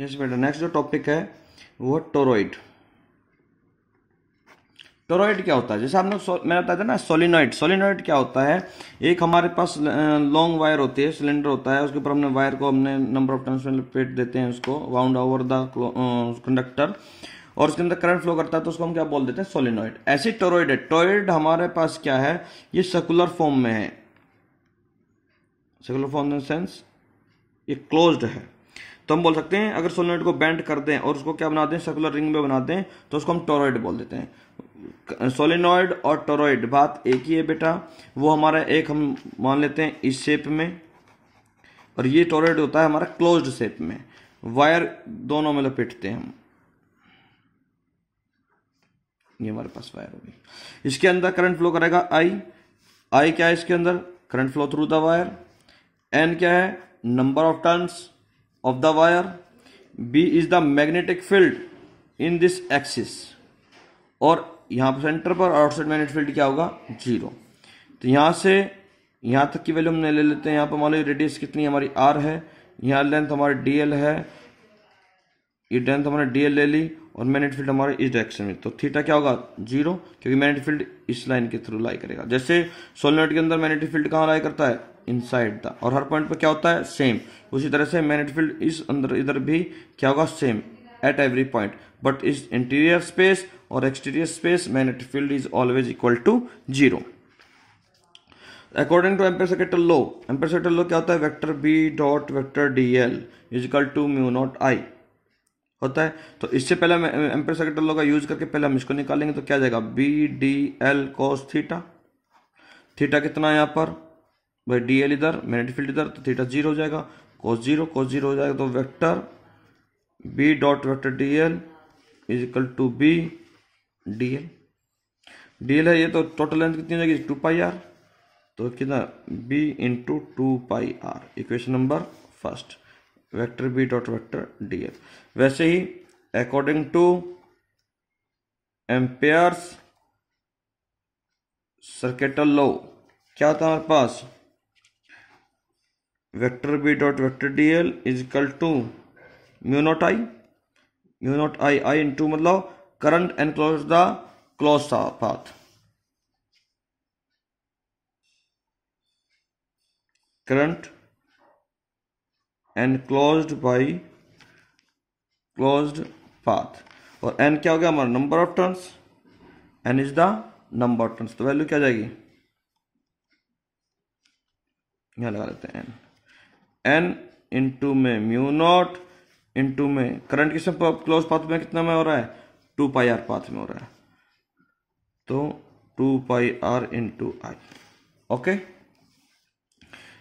yes बेटा next जो topic है वो टोरोइड टोरोइड क्या होता है जैसे लोग मैंने बताया था ना सोलिनॉइड सोलिनॉइड क्या होता है एक हमारे पास लॉन्ग वायर होती है सिलेंडर होता है उसके ऊपर हमने वायर को हमने नंबर ऑफ टर्न्स में देते हैं उसको वाउंड ओवर द कंडक्टर और उसके अंदर करंट फ्लो करता है तो उसको हम क्या बोल देते हैं सोलिनॉइड ऐसे टोरोइड है टोरोइड हमारे पास क्या है ये सर्कुलर फॉर्म में है सर्कुलर फॉर्म इन सेंस ये क्लोज्ड है तो हम बोल सकते हैं अगर सोलोनॉइड को बैंड कर दें और उसको क्या बना दें सर्कुलर रिंग में बना दें तो उसको हम टोरॉइड बोल देते हैं सोलिनॉइड और टोरॉइड बात एक ही है बेटा वो हमारा एक हम मान लेते हैं इस शेप में और ये टोरॉइड होता है हमारा क्लोज शेप में वायर दोनों में लपेटते हैं हम ये हमारे पास वायर होगी इसके अंदर करंट फ्लो करेगा आई आई क्या है इसके अंदर current flow through the wire N क्या है number of turns of the wire b is the magnetic field in this axis और यहाँ पर सेंटर पर आउटसाइड मैग्नेटिक फील्ड क्या होगा जीरो तो यहाँ से यहाँ तक की वैल्यू हमने ले लेते हैं यहाँ पर मान लो रेडियस कितनी हमारी आर है यहाँ लेंथ हमारी डी है ये डेंथ हमने डी ले ली और मैग्नेटिक फील्ड हमारे इस डायरेक्शन में तो थीटा क्या होगा जीरो क्योंकि मैग्नेटिक फील्ड इस लाइन के थ्रू लाई करेगा जैसे सोलनेट के अंदर मैग्नेटिक फील्ड कहाँ लाई करता है इनसाइड द और हर पॉइंट पर क्या होता है सेम उसी तरह से मैग्नेटिक फील्ड इस अंदर इधर भी क्या होगा same at every point but इस इंटीरियर स्पेस और exterior space magnetic field is always equal to zero according to Ampere circuital law Ampere circuital law क्या होता है vector B dot vector D L equal to mu naught I होता है तो इससे पहले हम एम्पेयर सेकेटर लो का यूज करके पहले हम इसको निकालेंगे तो क्या जाएगा B D L cos theta theta कितना है यहाँ पर भाई डी एल इधर मैग्नेटिक फील्ड इधर तो थीटा जीरो हो जाएगा कोस जीरो कोस जीरो हो जाएगा तो vector B dot vector D L is equal to B D L D L है ये तो टोटल लेंथ कितनी हो जाएगी टू पाई आर तो कितना B into two pi are equation number first vector B dot vector D L वैसे ही according to Ampere's circuital law क्या था हमारे पास vector B dot vector D L is equal to mu naught I mu naught I I into मतलब current enclose the close path current enclose by close path और N क्या हो गया हमारा number of turns N is the number of turns तो value क्या जाएगी यहां लगा लेते हैं एन एन इंटू में म्यू नॉट इंटू में करंट किस क्लोज पाथ में कितना में हो रहा है टू पाई आर पाथ में हो रहा है तो two pi R into I okay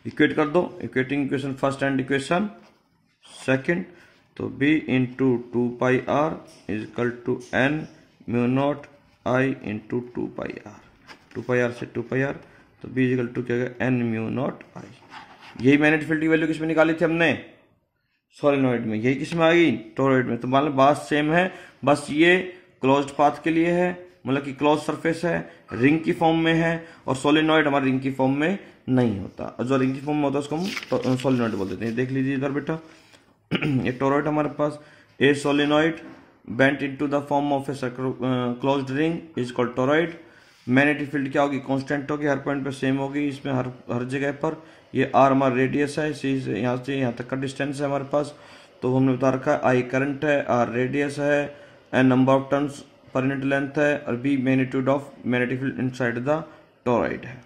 equate कर दो equating equation first and equation second तो B into two pi R equal to N mu naught I into two pi R two pi R से two pi R तो B equal to क्या N mu naught I यही magnet field की value किसमें निकाली थी हमने solenoid में यही किसमें आ गई टोरोइड में तो मान लो बात सेम है बस ये क्लोज पाथ के लिए है मतलब कि क्लोज सरफेस है रिंग की फॉर्म में है और सोलिनॉइड हमारे रिंग की फॉर्म में नहीं होता और जो रिंग की फॉर्म में होता है उसको हम तो, सोलिनॉइड बोल देते हैं देख लीजिए इधर बेटा ये टोरॉइड हमारे पास a solenoid bent into the form of a close ring is called toroid magnetic field क्या होगी कॉन्स्टेंट होगी हर पॉइंट पर सेम होगी इसमें हर हर जगह पर ये आर हमारा रेडियस है इसी से यहाँ से यहाँ तक का डिस्टेंस है हमारे पास तो हमने बता रखा है आई करंट है आर रेडियस है N number of turns per unit length है और B magnitude of magnetic field inside the toroid है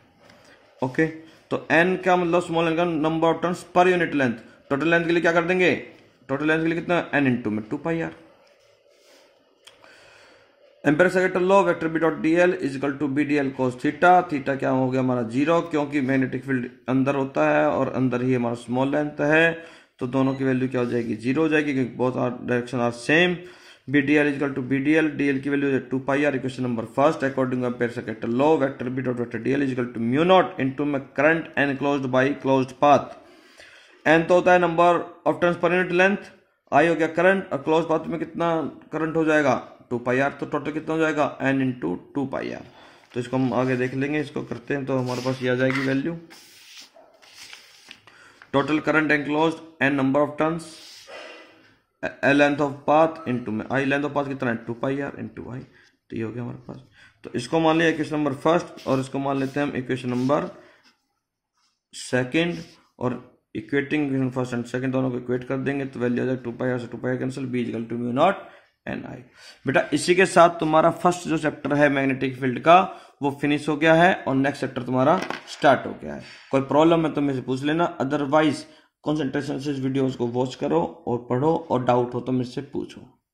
ओके तो एन क्या मतलब स्मॉल एन का number of turns per unit length total length के लिए क्या कर देंगे टोटल लेंथ के लिए कितना एन इंटू में two pi R Ampere circuital law vector B dot D L is equal to B D L cos theta theta क्या हो गया हमारा जीरो क्योंकि मैग्नेटिक फील्ड अंदर होता है और अंदर ही हमारा स्मॉल लेंथ है तो दोनों की वैल्यू क्या हो जाएगी जीरो हो जाएगी क्योंकि बहुत are direction are same B D L is equal to B D L D L की value two pi are equation number first according to Ampere law vector B dot vector D L is equal to mu naught in to में current enclose by close path n तो होता है number of turns per unit length I हो गया current और close path में कितना current हो जाएगा टू पाई आर तो टोटल कितना हो जाएगा N into two pi R तो इसको हम आगे देख लेंगे इसको करते हैं तो हमारे पास ये आ जाएगी value total current enclose N number of turns L length of path into में आई लेंथ ऑफ पाथ कितना है two pi R into I तो ये हो गया हमारे पास तो इसको मान लिया इक्वेशन नंबर फर्स्ट और इसको मान लेते हैं हम इक्वेशन नंबर सेकेंड और इक्वेटिंग फर्स्ट एंड सेकंड दोनों को इक्वेट कर देंगे तो वैल्यू आ जाएगा टू पाई आर से two pi cancel B equal to mu naught N I बेटा इसी के साथ तुम्हारा फर्स्ट जो चैप्टर है मैग्नेटिक फील्ड का वो फिनिश हो गया है और नेक्स्ट चैप्टर तुम्हारा स्टार्ट हो गया है कोई प्रॉब्लम है तो मेरे से पूछ लेना अदरवाइज कॉन्सेंट्रेशन से वीडियोज को वॉच करो और पढ़ो और डाउट हो तो मेरे से पूछो